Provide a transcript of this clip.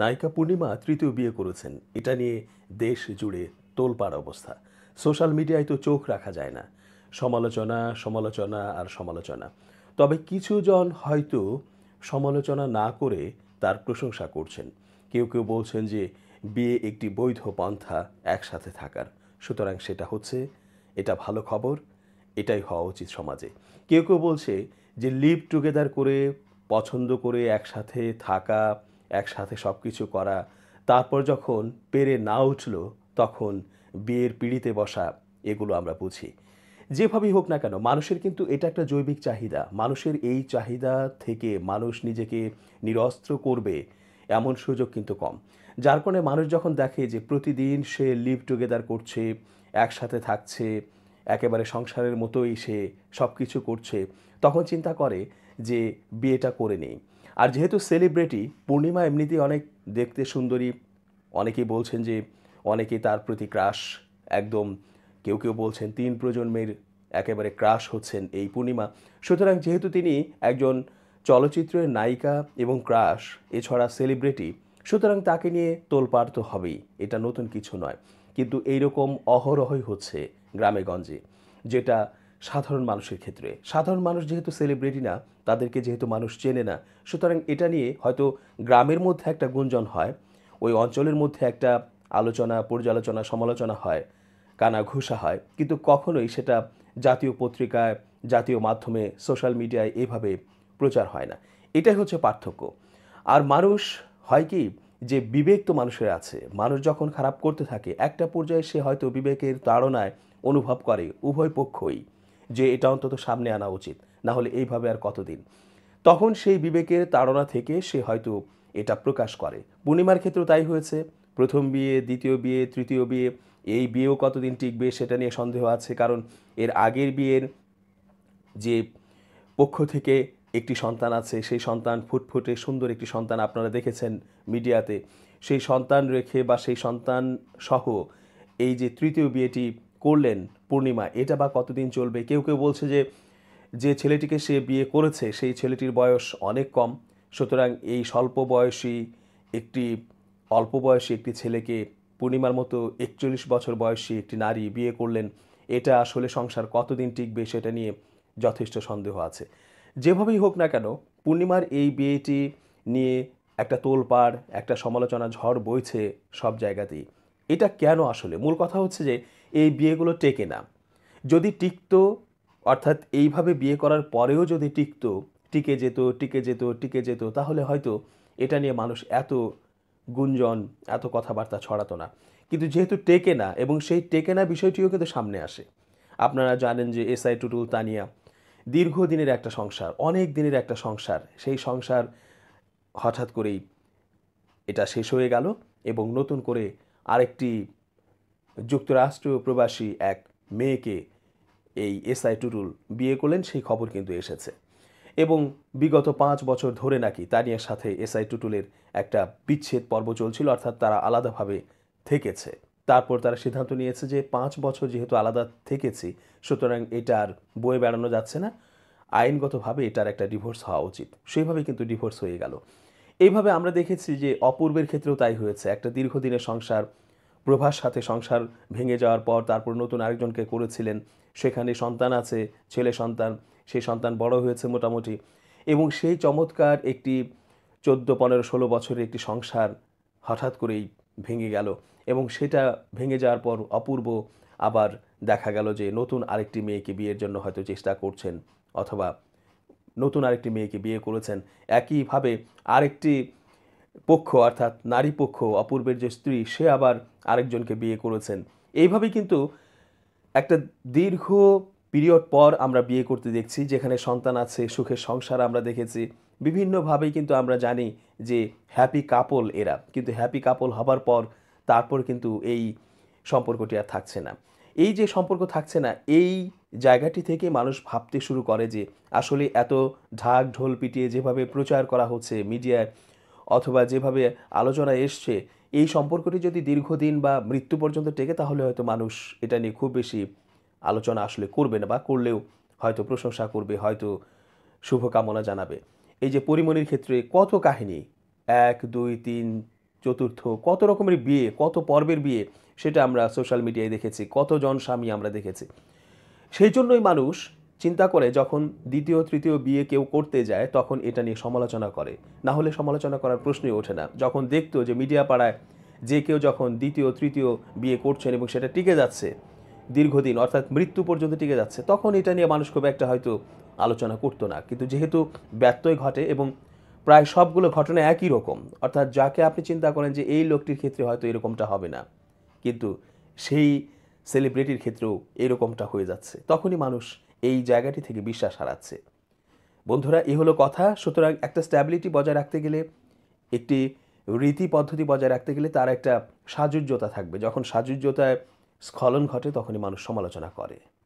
নায়িকা পূর্ণিমা তৃতীয় বিয়ে করেছেন এটা নিয়ে দেশ জুড়ে তোলপাড় অবস্থা সোশ্যাল মিডিয়ায় তো চোখ রাখা যায় না সমালোচনা সমালোচনা আর সমালোচনা তবে কিছুজন হয়তো সমালোচনা না করে তার প্রশংসা করছেন কেউ কেউ বলছেন যে বিয়ে একটি বৈধ পন্থা একসাথে থাকার সুতরাং সেটা হচ্ছে এটা ভালো খবর এটাই হওয়া উচিত সমাজে কেউ কেউ বলছে যে লিভ টুগেদার করে পছন্দ করে একসাথে থাকা একসাথে সব কিছু করা তারপর যখন পেরে না উঠল তখন বিয়ের পিড়িতে বসা এগুলো আমরা বুঝি যেভাবেই হোক না কেন মানুষের কিন্তু এটা একটা জৈবিক চাহিদা মানুষের এই চাহিদা থেকে মানুষ নিজেকে নিরস্ত্র করবে এমন সুযোগ কিন্তু কম যার কারণে মানুষ যখন দেখে যে প্রতিদিন সে লিভ টুগেদার করছে একসাথে থাকছে একেবারে সংসারের মতোই সে সব কিছু করছে তখন চিন্তা করে যে বিয়েটা করে নেই আর যেহেতু সেলিব্রিটি পূর্ণিমা এমনিতেই অনেক দেখতে সুন্দরী অনেকেই বলছেন যে অনেকে তার প্রতি ক্রাশ একদম কেউ কেউ বলছেন তিন প্রজন্মের একেবারে ক্রাশ হচ্ছেন এই পূর্ণিমা সুতরাং যেহেতু তিনি একজন চলচ্চিত্রের নায়িকা এবং ক্রাশ এছাড়া সেলিব্রিটি সুতরাং তাকে নিয়ে তোলপাড় তো হবেই এটা নতুন কিছু নয় কিন্তু এইরকম অহরহই হচ্ছে গ্রামেগঞ্জে যেটা সাধারণ মানুষের ক্ষেত্রে সাধারণ মানুষ যেহেতু সেলিব্রিটি না তাদেরকে যেহেতু মানুষ চেনে না সুতরাং এটা নিয়ে হয়তো গ্রামের মধ্যে একটা গুঞ্জন হয় ওই অঞ্চলের মধ্যে একটা আলোচনা পর্যালোচনা সমালোচনা হয় কানা ঘুষা হয় কিন্তু কখনোই সেটা জাতীয় পত্রিকায় জাতীয় মাধ্যমে সোশ্যাল মিডিয়ায় এভাবে প্রচার হয় না এটাই হচ্ছে পার্থক্য আর মানুষ হয় কি যে বিবেক তো মানুষের আছে মানুষ যখন খারাপ করতে থাকে একটা পর্যায়ে সে হয়তো বিবেকের তাড়নায় অনুভব করে উভয় পক্ষই যে এটা অন্তত সামনে আনা উচিত না হলে এইভাবে আর কতদিন তখন সেই বিবেকের তাড়না থেকে সে হয়তো এটা প্রকাশ করে পূর্ণিমার ক্ষেত্রেও তাই হয়েছে প্রথম বিয়ে দ্বিতীয় বিয়ে তৃতীয় বিয়ে এই বিয়েও কতদিন টিকবে সেটা নিয়ে সন্দেহ আছে কারণ এর আগের বিয়ের যে পক্ষ থেকে একটি সন্তান আছে সেই সন্তান ফুটফুটে সুন্দর একটি সন্তান আপনারা দেখেছেন মিডিয়াতে সেই সন্তান রেখে বা সেই সন্তান সহ এই যে তৃতীয় বিয়েটি করলেন পূর্ণিমা এটা বা কতদিন চলবে কেউ কেউ বলছে যে যে ছেলেটিকে সে বিয়ে করেছে সেই ছেলেটির বয়স অনেক কম সুতরাং এই স্বল্প বয়সী একটি অল্প বয়সী একটি ছেলেকে পূর্ণিমার মতো একচল্লিশ বছর বয়সী একটি নারী বিয়ে করলেন এটা আসলে সংসার কতদিন টিকবে সেটা নিয়ে যথেষ্ট সন্দেহ আছে যেভাবেই হোক না কেন পূর্ণিমার এই বিয়েটি নিয়ে একটা তোলপাড় একটা সমালোচনা ঝড় বইছে সব জায়গাতেই এটা কেন আসলে মূল কথা হচ্ছে যে এই বিয়েগুলো টেকে না যদি টিকত অর্থাৎ এইভাবে বিয়ে করার পরেও যদি টিকত টিকে যেত টিকে যেত টিকে যেত তাহলে হয়তো এটা নিয়ে মানুষ এত গুঞ্জন এত কথাবার্তা ছড়াতো না কিন্তু যেহেতু টেকে না এবং সেই টেকে না বিষয়টিও কিন্তু সামনে আসে আপনারা জানেন যে এসআই টুটুল তানিয়া দীর্ঘদিনের একটা সংসার অনেক দিনের একটা সংসার সেই সংসার হঠাৎ করেই এটা শেষ হয়ে গেল এবং নতুন করে আরেকটি যুক্তরাষ্ট্রীয় প্রবাসী এক মেয়েকে এই এসআই টুটুল বিয়ে করলেন সেই খবর কিন্তু এসেছে এবং বিগত পাঁচ বছর ধরে নাকি তানিয়ার সাথে এসআই টুটুলের একটা বিচ্ছেদ পর্ব চলছিল অর্থাৎ তারা আলাদাভাবে থেকেছে তারপর তারা সিদ্ধান্ত নিয়েছে যে পাঁচ বছর যেহেতু আলাদা থেকেছি সুতরাং এটা আর বয়ে বেড়ানো যাচ্ছে না আইনগতভাবে এটার একটা ডিভোর্স হওয়া উচিত সেইভাবে কিন্তু ডিভোর্স হয়ে গেল এইভাবে আমরা দেখেছি যে অপূর্বের ক্ষেত্রেও তাই হয়েছে একটা দীর্ঘদিনের সংসার প্রভার সাথে সংসার ভেঙে যাওয়ার পর তারপর নতুন আরেকজনকে করেছিলেন সেখানে সন্তান আছে ছেলে সন্তান সেই সন্তান বড় হয়েছে মোটামুটি এবং সেই চমৎকার একটি চোদ্দো পনেরো ষোলো বছরের একটি সংসার হঠাৎ করেই ভেঙে গেল এবং সেটা ভেঙে যাওয়ার পর অপূর্ব আবার দেখা গেল যে নতুন আরেকটি মেয়েকে বিয়ের জন্য হয়তো চেষ্টা করছেন অথবা নতুন আরেকটি মেয়েকে বিয়ে করেছেন একইভাবে আরেকটি পক্ষ অর্থাৎ নারী পক্ষ অপূর্বের যে স্ত্রী সে আবার আরেকজনকে বিয়ে করেছেন এইভাবে কিন্তু একটা দীর্ঘ পিরিয়ড পর আমরা বিয়ে করতে দেখছি যেখানে সন্তান আছে সুখের সংসার আমরা দেখেছি বিভিন্নভাবে কিন্তু আমরা জানি যে হ্যাপি কাপল এরা কিন্তু হ্যাপি কাপল হবার পর তারপর কিন্তু এই সম্পর্কটি আর থাকছে না এই যে সম্পর্ক থাকছে না এই জায়গাটি থেকে মানুষ ভাবতে শুরু করে যে আসলে এত ঢাক ঢোল পিটিয়ে যেভাবে প্রচার করা হচ্ছে মিডিয়ায় অথবা যেভাবে আলোচনা এসছে এই সম্পর্কটি যদি দীর্ঘদিন বা মৃত্যু পর্যন্ত টেকে তাহলে হয়তো মানুষ এটা নিয়ে খুব বেশি আলোচনা আসলে করবে না বা করলেও হয়তো প্রশংসা করবে হয়তো শুভকামনা জানাবে এই যে পরিমণির ক্ষেত্রে কত কাহিনী এক দুই তিন চতুর্থ কত রকমের বিয়ে কত পর্বের বিয়ে সেটা আমরা সোশ্যাল মিডিয়ায় দেখেছি কতজন স্বামী আমরা দেখেছি সেই জন্যই মানুষ চিন্তা করে যখন দ্বিতীয় তৃতীয় বিয়ে কেউ করতে যায় তখন এটা নিয়ে সমালোচনা করে না হলে সমালোচনা করার প্রশ্নই ওঠে না যখন দেখতো যে মিডিয়া পাড়ায় যে কেউ যখন দ্বিতীয় তৃতীয় বিয়ে করছেন এবং সেটা টিকে যাচ্ছে দীর্ঘদিন অর্থাৎ মৃত্যু পর্যন্ত টিকে যাচ্ছে তখন এটা নিয়ে মানুষ খুব একটা হয়তো আলোচনা করতো না কিন্তু যেহেতু ব্যত্যয় ঘটে এবং প্রায় সবগুলো ঘটনা একই রকম অর্থাৎ যাকে আপনি চিন্তা করেন যে এই লোকটির ক্ষেত্রে হয়তো এরকমটা হবে না কিন্তু সেই সেলিব্রিটির ক্ষেত্রেও এরকমটা হয়ে যাচ্ছে তখনই মানুষ এই জায়গাটি থেকে বিশ্বাস হারাচ্ছে বন্ধুরা এ হলো কথা সুতরাং একটা স্ট্যাবিলিটি বজায় রাখতে গেলে একটি রীতি পদ্ধতি বজায় রাখতে গেলে তার একটা সাজুজ্যতা থাকবে যখন সাজুজ্যতায় স্খলন ঘটে তখনই মানুষ সমালোচনা করে